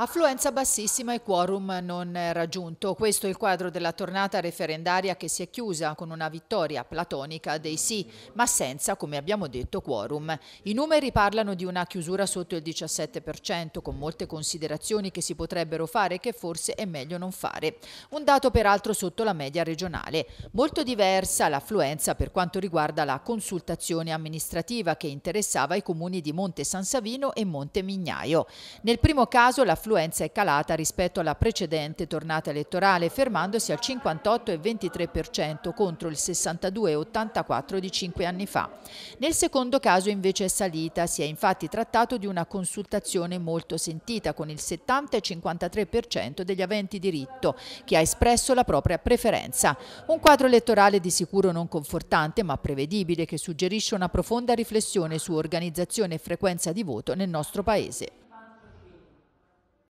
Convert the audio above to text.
Affluenza bassissima e quorum non raggiunto. Questo è il quadro della tornata referendaria che si è chiusa con una vittoria platonica dei sì, ma senza, come abbiamo detto, quorum. I numeri parlano di una chiusura sotto il 17%, con molte considerazioni che si potrebbero fare e che forse è meglio non fare. Un dato peraltro sotto la media regionale. Molto diversa l'affluenza per quanto riguarda la consultazione amministrativa che interessava i comuni di Monte San Savino e Monte Mignaio. Nel primo caso l'affluenza l'affluenza è calata rispetto alla precedente tornata elettorale, fermandosi al 58,23% contro il 62,84% di cinque anni fa. Nel secondo caso invece è salita, si è infatti trattato di una consultazione molto sentita con il 70,53% degli aventi diritto, che ha espresso la propria preferenza. Un quadro elettorale di sicuro non confortante ma prevedibile che suggerisce una profonda riflessione su organizzazione e frequenza di voto nel nostro Paese.